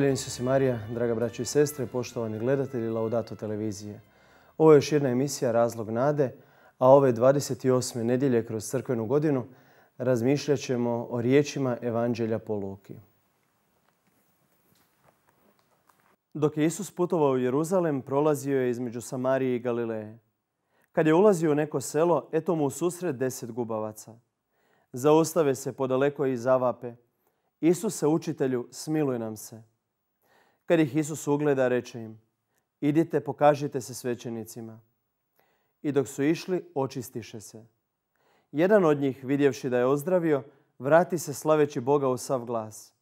se Isuse Marija, draga braćo i sestre, poštovani gledatelji Laudato televizije. Ovo je još jedna emisija Razlog nade, a ove 28. nedjelje kroz crkvenu godinu razmišljat ćemo o riječima Evanđelja po Luki. Dok je Isus putovao u Jeruzalem, prolazio je između Samarije i Galileje. Kad je ulazio u neko selo, eto mu u susret deset gubavaca. Zaustave se podaleko i zavape. Isuse, učitelju, smiluj nam se. Kad ih Isus ugleda, reče im, idite, pokažite se svećenicima. I dok su išli, očistiše se. Jedan od njih, vidjevši da je ozdravio, vrati se slaveći Boga u sav glas.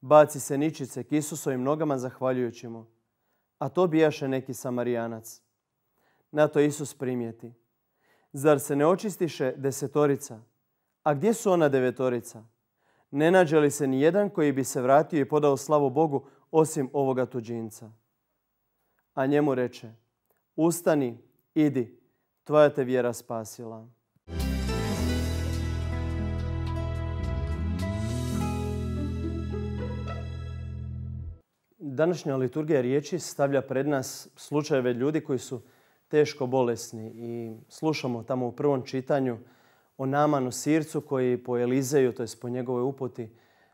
Baci se ničice k Isusovim nogama zahvaljujući mu. A to bijaše neki samarijanac. Na to Isus primijeti. Zar se ne očistiše desetorica? A gdje su ona devetorica? Ne nađe li se ni jedan koji bi se vratio i podao slavu Bogu osim ovoga tuđinca. A njemu reče, ustani, idi, tvoja te vjera spasila. Današnja liturgija riječi stavlja pred nas slučajeve ljudi koji su teško bolesni i slušamo tamo u prvom čitanju o Namanu Sircu koji po Elizeju, to je po njegovoj uputi,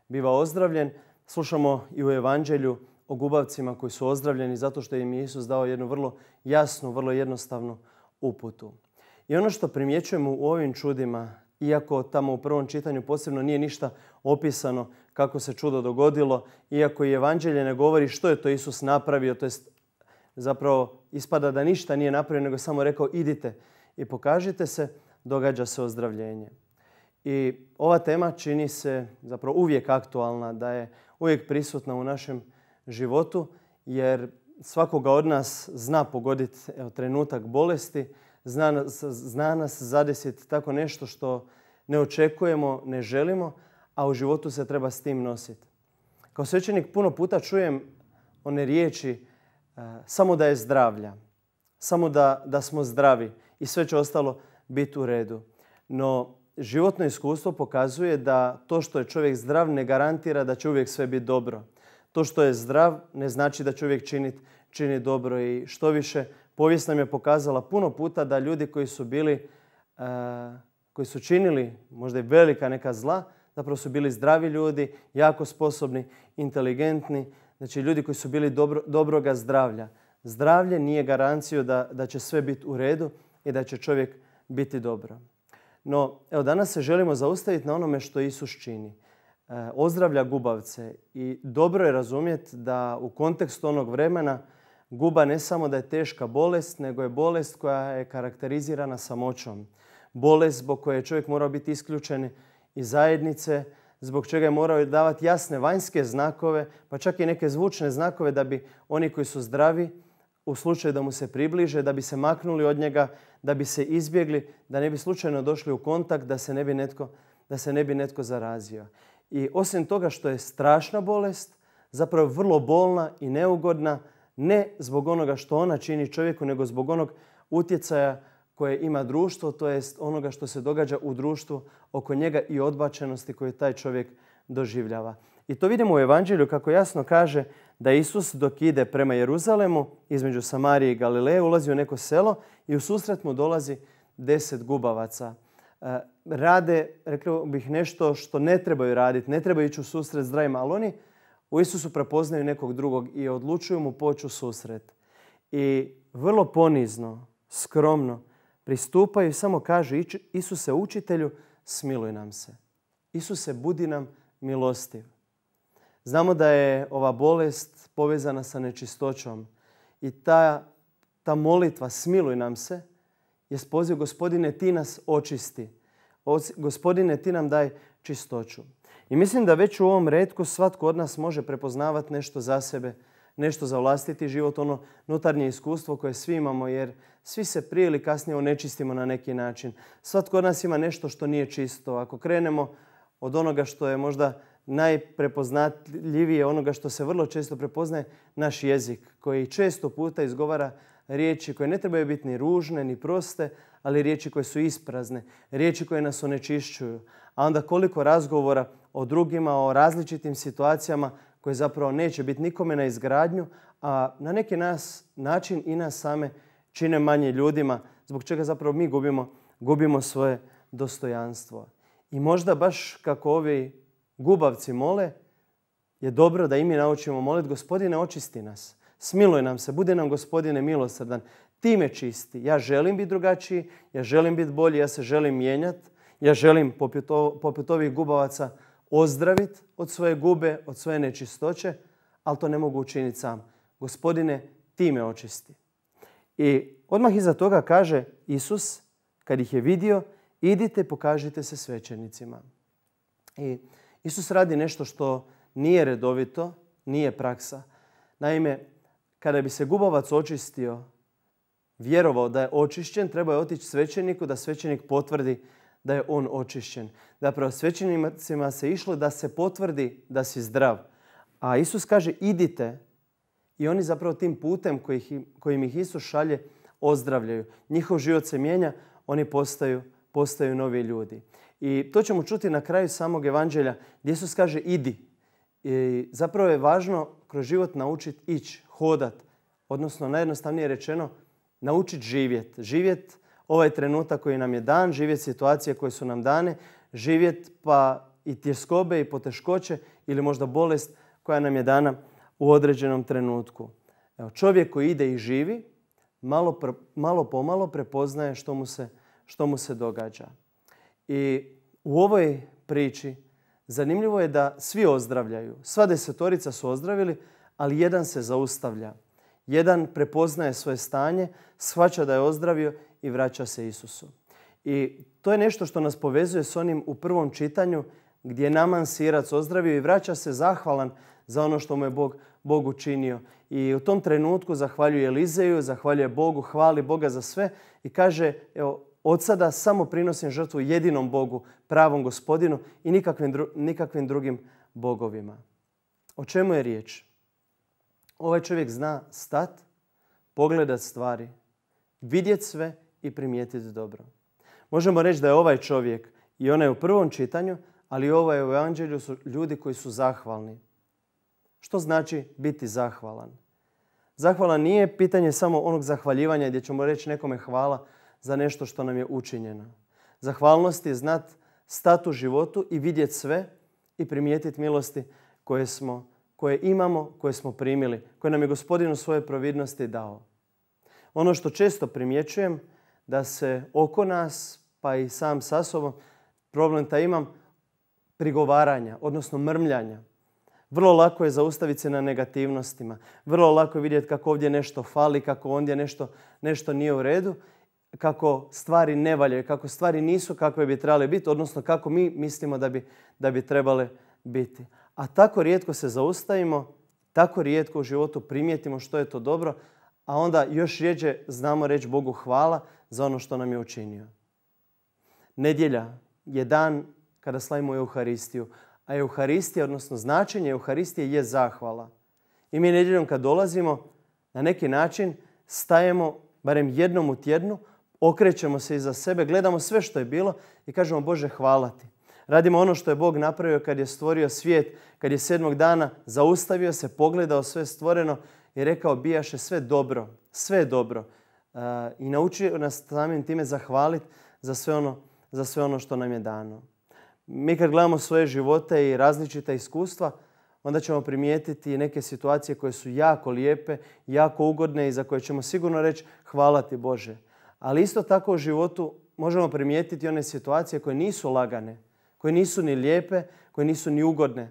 biva ozdravljen, Slušamo i u Evanđelju o gubavcima koji su ozdravljeni zato što im je Isus dao jednu vrlo jasnu, vrlo jednostavnu uputu. I ono što primjećujemo u ovim čudima, iako tamo u prvom čitanju posebno nije ništa opisano kako se čudo dogodilo, iako i Evanđelje ne govori što je to Isus napravio, to jest zapravo ispada da ništa nije napravio, nego samo rekao idite i pokažite se, događa se ozdravljenje. I ova tema čini se zapravo uvijek aktualna, da je uvijek prisutna u našem životu jer svakoga od nas zna pogoditi trenutak bolesti, zna, zna nas zadesiti tako nešto što ne očekujemo, ne želimo, a u životu se treba s tim nositi. Kao svećenik puno puta čujem one riječi e, samo da je zdravlja, samo da, da smo zdravi i sve će ostalo biti u redu. No životno iskustvo pokazuje da to što je čovjek zdrav ne garantira da će uvijek sve biti dobro. To što je zdrav ne znači da će uvijek činiti čini dobro i što više povijest nam je pokazala puno puta da ljudi koji su bili, e, koji su činili možda i velika neka zla, zapravo su bili zdravi ljudi, jako sposobni, inteligentni, znači ljudi koji su bili dobro, dobroga zdravlja. Zdravlje nije garanciju da, da će sve biti u redu i da će čovjek biti dobro. No, evo, danas se želimo zaustaviti na onome što Isus čini. E, ozdravlja gubavce i dobro je razumjeti da u kontekstu onog vremena guba ne samo da je teška bolest, nego je bolest koja je karakterizirana samoćom. Bolest zbog koje je čovjek morao biti isključen iz zajednice, zbog čega je morao davati jasne vanjske znakove, pa čak i neke zvučne znakove da bi oni koji su zdravi u slučaju da mu se približe, da bi se maknuli od njega, da bi se izbjegli, da ne bi slučajno došli u kontakt, da se ne bi netko, da se ne bi netko zarazio. I osim toga što je strašna bolest, zapravo vrlo bolna i neugodna, ne zbog onoga što ona čini čovjeku, nego zbog onog utjecaja koje ima društvo, to jest onoga što se događa u društvu oko njega i odbačenosti koju taj čovjek doživljava. I to vidimo u Evanđelju kako jasno kaže da Isus dok ide prema Jeruzalemu, između Samarije i Galileje, ulazi u neko selo i u susret mu dolazi deset gubavaca. E, rade, rekao bih, nešto što ne trebaju raditi, ne trebaju ići u susret zdravima, ali oni u Isusu prepoznaju nekog drugog i odlučuju mu poći u susret. I vrlo ponizno, skromno pristupaju i samo kažu Isuse učitelju, smiluj nam se. Isuse, budi nam milostiv. Znamo da je ova bolest povezana sa nečistoćom i ta, ta molitva smiluj nam se je poziv gospodine ti nas očisti. Gospodine ti nam daj čistoću. I mislim da već u ovom redku svatko od nas može prepoznavati nešto za sebe, nešto za vlastiti život, ono nutarnje iskustvo koje svi imamo jer svi se prije ili kasnije onečistimo na neki način. Svatko od nas ima nešto što nije čisto. Ako krenemo od onoga što je možda najprepoznatljivije onoga što se vrlo često prepoznaje, naš jezik koji često puta izgovara riječi koje ne trebaju biti ni ružne, ni proste, ali riječi koje su isprazne, riječi koje nas onečišćuju. A onda koliko razgovora o drugima, o različitim situacijama koje zapravo neće biti nikome na izgradnju, a na neki nas način i nas same čine manje ljudima, zbog čega zapravo mi gubimo, gubimo svoje dostojanstvo. I možda baš kako ovi gubavci mole, je dobro da i mi naučimo molit gospodine očisti nas. Smiluj nam se, bude nam gospodine milosrdan. Ti me čisti. Ja želim biti drugačiji, ja želim biti bolji, ja se želim mijenjati. Ja želim poput ovih gubavaca ozdravit od svoje gube, od svoje nečistoće, ali to ne mogu učiniti sam. Gospodine, ti me očisti. I odmah iza toga kaže Isus, kad ih je vidio, idite pokažite se svećenicima. I Isus radi nešto što nije redovito, nije praksa. Naime, kada bi se gubavac očistio, vjerovao da je očišćen, treba je otići svećeniku da svećenik potvrdi da je on očišćen. Zapravo, svećenicima se išlo da se potvrdi da si zdrav. A Isus kaže idite i oni zapravo tim putem kojim ih Isus šalje ozdravljaju. Njihov život se mijenja, oni postaju, postaju novi ljudi. I to ćemo čuti na kraju samog evanđelja gdje Isus kaže idi. I zapravo je važno kroz život naučiti ići, hodat, odnosno najjednostavnije rečeno naučiti živjet. Živjet ovaj trenutak koji nam je dan, živjet situacije koje su nam dane, živjet pa i tjeskobe i poteškoće ili možda bolest koja nam je dana u određenom trenutku. Evo, čovjek koji ide i živi malo, malo pomalo prepoznaje što mu se, što mu se događa. I u ovoj priči zanimljivo je da svi ozdravljaju. Sva desetorica su ozdravili, ali jedan se zaustavlja. Jedan prepoznaje svoje stanje, shvaća da je ozdravio i vraća se Isusu. I to je nešto što nas povezuje s onim u prvom čitanju gdje je Naman sirac ozdravio i vraća se zahvalan za ono što mu je Bog, Bog učinio. I u tom trenutku zahvaljuje Elizeju, zahvaljuje Bogu, hvali Boga za sve i kaže, evo, od sada samo prinosim žrtvu jedinom Bogu, pravom gospodinu i nikakvim, nikakvim drugim bogovima. O čemu je riječ? Ovaj čovjek zna stat, pogledat stvari, vidjet sve i primijetiti dobro. Možemo reći da je ovaj čovjek i ona je u prvom čitanju, ali ovaj u evanđelju su ljudi koji su zahvalni. Što znači biti zahvalan? Zahvalan nije pitanje samo onog zahvaljivanja gdje ćemo reći nekome hvala za nešto što nam je učinjeno. Zahvalnost je znat u životu i vidjeti sve i primijetiti milosti koje, smo, koje imamo, koje smo primili, koje nam je gospodin u svojoj providnosti dao. Ono što često primjećujem da se oko nas, pa i sam sa sobom, problem ta imam, prigovaranja, odnosno mrmljanja. Vrlo lako je zaustaviti se na negativnostima. Vrlo lako je vidjeti kako ovdje nešto fali, kako ondje nešto, nešto nije u redu kako stvari ne valjaju, kako stvari nisu kakve bi trebale biti, odnosno kako mi mislimo da bi, da bi trebale biti. A tako rijetko se zaustavimo, tako rijetko u životu primijetimo što je to dobro, a onda još rijeđe znamo reći Bogu hvala za ono što nam je učinio. Nedjelja je dan kada slavimo Euharistiju, a Euharistija, odnosno značenje Euharistije je zahvala. I mi nedjeljom kad dolazimo, na neki način stajemo barem jednom u tjednu okrećemo se iza sebe, gledamo sve što je bilo i kažemo Bože hvala ti. Radimo ono što je Bog napravio kad je stvorio svijet, kad je sedmog dana zaustavio se, pogledao sve stvoreno i rekao bijaše sve dobro, sve dobro. E, I naučio nas samim time zahvaliti za sve, ono, za sve ono što nam je dano. Mi kad gledamo svoje živote i različita iskustva, onda ćemo primijetiti neke situacije koje su jako lijepe, jako ugodne i za koje ćemo sigurno reći hvala ti Bože. Ali isto tako u životu možemo primijetiti one situacije koje nisu lagane, koje nisu ni lijepe, koje nisu ni ugodne.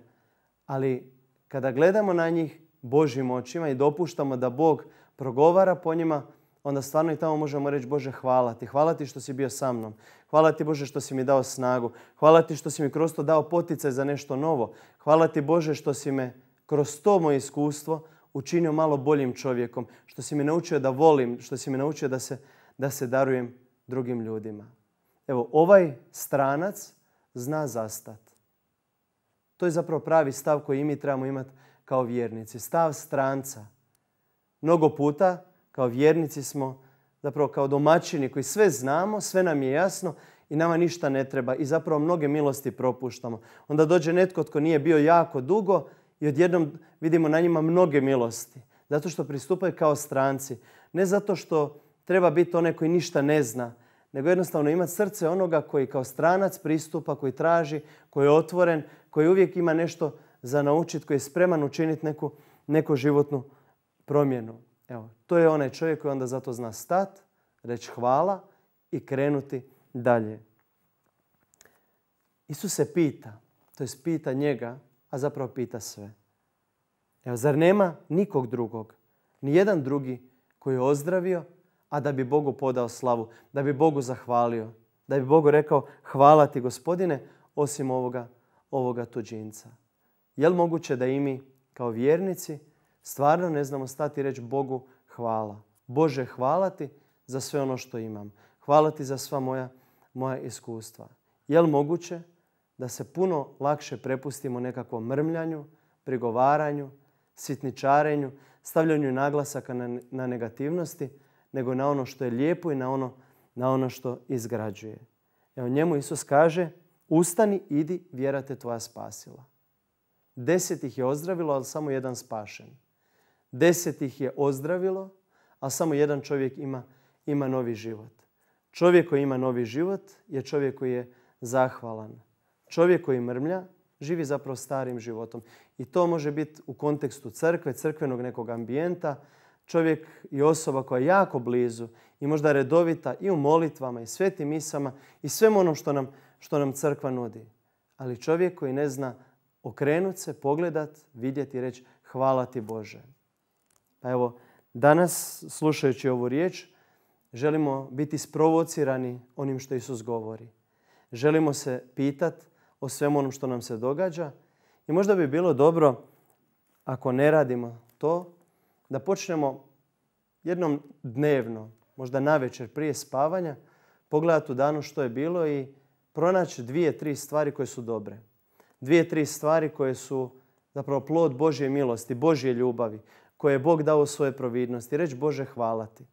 Ali kada gledamo na njih Božim očima i dopuštamo da Bog progovara po njima, onda stvarno i tamo možemo reći Bože hvala ti, hvala ti što si bio sa mnom, hvala ti Bože što si mi dao snagu, hvala ti što si mi kroz to dao poticaj za nešto novo, hvala ti Bože što si me kroz to moje iskustvo učinio malo boljim čovjekom, što si me naučio da volim, što si mi naučio da se da se darujem drugim ljudima. Evo, ovaj stranac zna zastat. To je zapravo pravi stav koji mi trebamo imati kao vjernici. Stav stranca. Mnogo puta kao vjernici smo zapravo kao domaćini koji sve znamo, sve nam je jasno i nama ništa ne treba i zapravo mnoge milosti propuštamo. Onda dođe netko tko nije bio jako dugo i odjednom vidimo na njima mnoge milosti. Zato što pristupaju kao stranci. Ne zato što treba biti onaj koji ništa ne zna, nego jednostavno imati srce onoga koji kao stranac pristupa, koji traži, koji je otvoren, koji uvijek ima nešto za naučiti, koji je spreman učiniti neku, neku životnu promjenu. Evo, to je onaj čovjek koji onda zato zna stat, reći hvala i krenuti dalje. Isus se pita, to je pita njega, a zapravo pita sve. Evo, zar nema nikog drugog, ni jedan drugi koji je ozdravio, a da bi Bogu podao slavu, da bi Bogu zahvalio, da bi Bogu rekao hvala ti gospodine osim ovoga, ovoga tuđinca. Je moguće da i mi kao vjernici stvarno ne znamo stati i reći Bogu hvala. Bože hvala ti za sve ono što imam. Hvala ti za sva moja, moja iskustva. Je li moguće da se puno lakše prepustimo nekakvom mrmljanju, prigovaranju, sitničarenju, stavljanju naglasaka na negativnosti, nego na ono što je lijepo i na ono, na ono što izgrađuje. Evo njemu Isus kaže, ustani, idi, vjera tvoja spasila. Deset ih je ozdravilo, ali samo jedan spašen. Deset ih je ozdravilo, a samo jedan čovjek ima, ima novi život. Čovjek koji ima novi život je čovjek koji je zahvalan. Čovjek koji mrmlja živi zapravo starim životom. I to može biti u kontekstu crkve, crkvenog nekog ambijenta, čovjek i osoba koja je jako blizu i možda redovita i u molitvama i svetim misama i svemu onom što nam, što nam crkva nudi. Ali čovjek koji ne zna okrenut se, pogledat, vidjeti i reći hvala ti Bože. Pa evo, danas slušajući ovu riječ, želimo biti sprovocirani onim što Isus govori. Želimo se pitati o svemu onom što nam se događa i možda bi bilo dobro, ako ne radimo to, da počnemo jednom dnevno, možda navečer prije spavanja, pogledati u danu što je bilo i pronaći dvije, tri stvari koje su dobre. Dvije, tri stvari koje su zapravo plod Božje milosti, Božje ljubavi, koje je Bog dao svoje providnosti. Reći Bože hvala ti.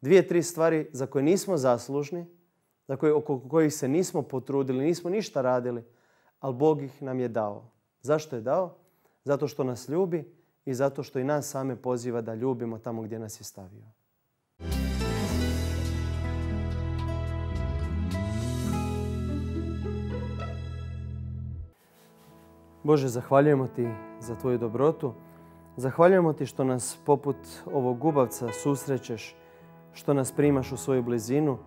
Dvije, tri stvari za koje nismo zaslužni, za koje, oko kojih se nismo potrudili, nismo ništa radili, ali Bog ih nam je dao. Zašto je dao? Zato što nas ljubi, i zato što i nas same poziva da ljubimo tamo gdje nas je stavio. Bože, zahvaljujemo Ti za Tvoju dobrotu. Zahvaljujemo Ti što nas poput ovog gubavca susrećeš, što nas primaš u svoju blizinu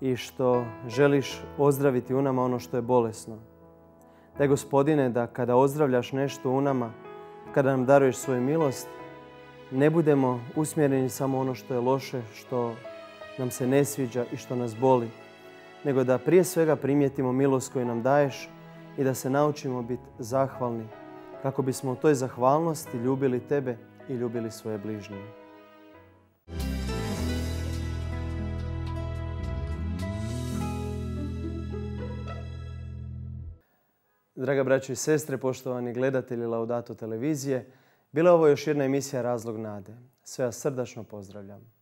i što želiš ozdraviti u nama ono što je bolesno. Daj, Gospodine, da kada ozdravljaš nešto u nama, kada nam daruješ svoju milost, ne budemo usmjereni samo ono što je loše, što nam se ne sviđa i što nas boli, nego da prije svega primijetimo milost koju nam daješ i da se naučimo biti zahvalni, kako bismo u toj zahvalnosti ljubili tebe i ljubili svoje bližnje. Draga braćo i sestre, poštovani gledatelji Laudato televizije, bila je ovo još jedna emisija Razlog nade. Sve vas srdačno pozdravljam.